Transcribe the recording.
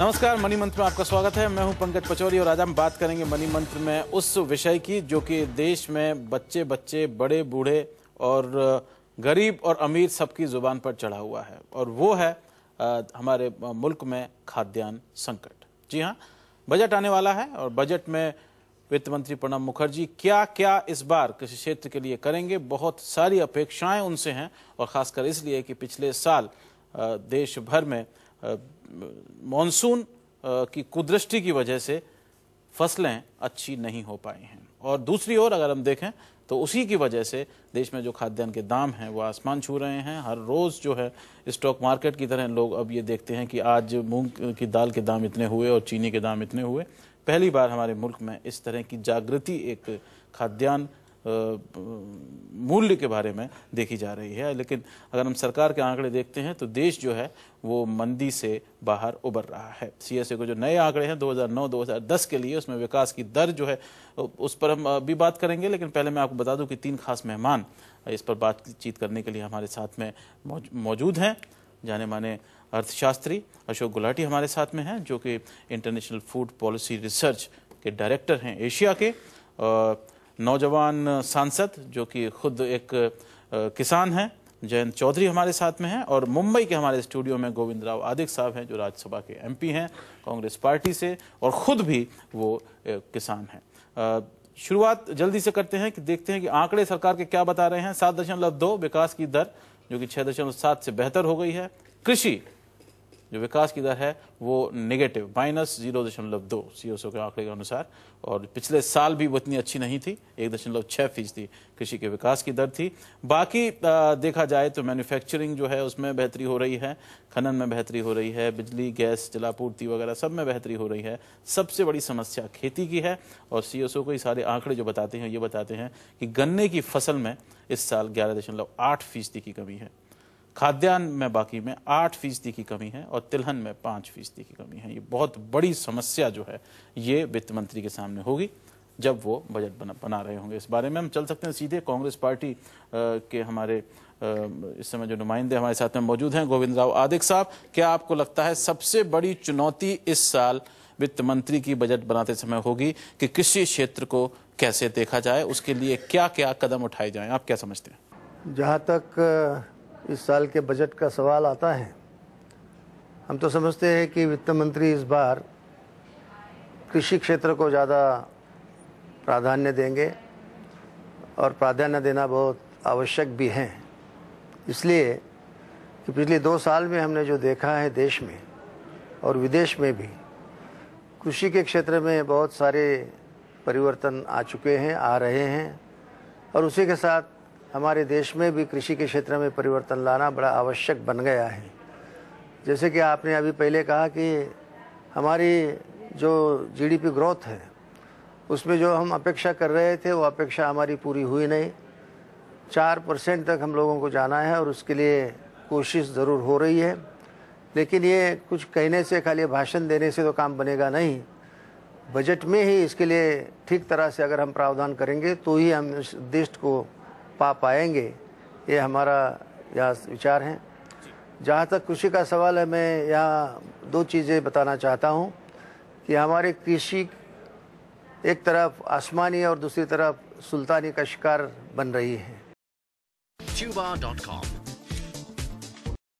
नमस्कार मनी मंत्र में आपका स्वागत है मैं हूं पंकज पचौरी और आज हम बात करेंगे मनी मंत्र में उस विषय की जो कि देश में बच्चे बच्चे बड़े बूढ़े और गरीब और अमीर सबकी जुबान पर चढ़ा हुआ है और वो है हमारे मुल्क में खाद्यान्न संकट जी हाँ बजट आने वाला है और बजट में वित्त मंत्री प्रणब मुखर्जी क्या क्या इस बार कृषि क्षेत्र के लिए करेंगे बहुत सारी अपेक्षाएं उनसे हैं और खासकर इसलिए कि पिछले साल देश भर में मानसून की कुदृष्टि की वजह से फसलें अच्छी नहीं हो पाई हैं और दूसरी ओर अगर हम देखें तो उसी की वजह से देश में जो खाद्यान्न के दाम हैं वो आसमान छू रहे हैं हर रोज़ जो है स्टॉक मार्केट की तरह लोग अब ये देखते हैं कि आज मूंग की दाल के दाम इतने हुए और चीनी के दाम इतने हुए पहली बार हमारे मुल्क में इस तरह की जागृति एक खाद्यान्न मूल्य के बारे में देखी जा रही है लेकिन अगर हम सरकार के आंकड़े देखते हैं तो देश जो है वो मंदी से बाहर उबर रहा है सीएसए को जो नए आंकड़े हैं 2009-2010 के लिए उसमें विकास की दर जो है उस पर हम भी बात करेंगे लेकिन पहले मैं आपको बता दूं कि तीन खास मेहमान इस पर बातचीत करने के लिए हमारे साथ में मौजूद हैं जाने माने अर्थशास्त्री अशोक गुलाटी हमारे साथ में हैं जो कि इंटरनेशनल फूड पॉलिसी रिसर्च के डायरेक्टर हैं एशिया के नौजवान सांसद जो कि खुद एक किसान हैं जयंत चौधरी हमारे साथ में हैं और मुंबई के हमारे स्टूडियो में गोविंद राव आदिक साहब हैं जो राज्यसभा के एमपी हैं कांग्रेस पार्टी से और ख़ुद भी वो किसान हैं शुरुआत जल्दी से करते हैं कि देखते हैं कि आंकड़े सरकार के क्या बता रहे हैं सात दशमलव दो विकास की दर जो कि छः दशमलव सात से बेहतर हो गई है कृषि जो विकास की दर है वो नेगेटिव माइनस जीरो दशमलव दो सी के आंकड़े के अनुसार और पिछले साल भी वो इतनी अच्छी नहीं थी एक दशमलव छः फीसदी कृषि के विकास की दर थी बाकी देखा जाए तो मैन्युफैक्चरिंग जो है उसमें बेहतरी हो रही है खनन में बेहतरी हो रही है बिजली गैस जलापूर्ति वगैरह सब में बेहतरी हो रही है सबसे बड़ी समस्या खेती की है और सी को ये सारे आंकड़े जो बताते हैं ये बताते हैं कि गन्ने की फसल में इस साल ग्यारह दशमलव आठ फीसदी की कमी है खाद्यान्न में बाकी में आठ फीसदी की कमी है और तिलहन में पाँच फीसदी की कमी है ये बहुत बड़ी समस्या जो है ये वित्त मंत्री के सामने होगी जब वो बजट बना बना रहे होंगे इस बारे में हम चल सकते हैं सीधे कांग्रेस पार्टी आ, के हमारे आ, इस समय जो नुमाइंदे हमारे साथ में मौजूद हैं गोविंद राव आदिक साहब क्या आपको लगता है सबसे बड़ी चुनौती इस साल वित्त मंत्री की बजट बनाते समय होगी कि कृषि क्षेत्र को कैसे देखा जाए उसके लिए क्या क्या कदम उठाए जाए आप क्या समझते हैं जहाँ तक इस साल के बजट का सवाल आता है हम तो समझते हैं कि वित्त मंत्री इस बार कृषि क्षेत्र को ज़्यादा प्राधान्य देंगे और प्राधान्य देना बहुत आवश्यक भी है इसलिए कि पिछले दो साल में हमने जो देखा है देश में और विदेश में भी कृषि के क्षेत्र में बहुत सारे परिवर्तन आ चुके हैं आ रहे हैं और उसी के साथ हमारे देश में भी कृषि के क्षेत्र में परिवर्तन लाना बड़ा आवश्यक बन गया है जैसे कि आपने अभी पहले कहा कि हमारी जो जीडीपी ग्रोथ है उसमें जो हम अपेक्षा कर रहे थे वो अपेक्षा हमारी पूरी हुई नहीं चार परसेंट तक हम लोगों को जाना है और उसके लिए कोशिश ज़रूर हो रही है लेकिन ये कुछ कहने से खाली भाषण देने से तो काम बनेगा नहीं बजट में ही इसके लिए ठीक तरह से अगर हम प्रावधान करेंगे तो ही हम इस उद्देश्य को पा पाएंगे ये हमारा यहाँ विचार है जहाँ तक कृषि का सवाल है मैं यहाँ दो चीज़ें बताना चाहता हूँ कि हमारे कृषि एक तरफ आसमानी और दूसरी तरफ सुल्तानी का शिकार बन रही है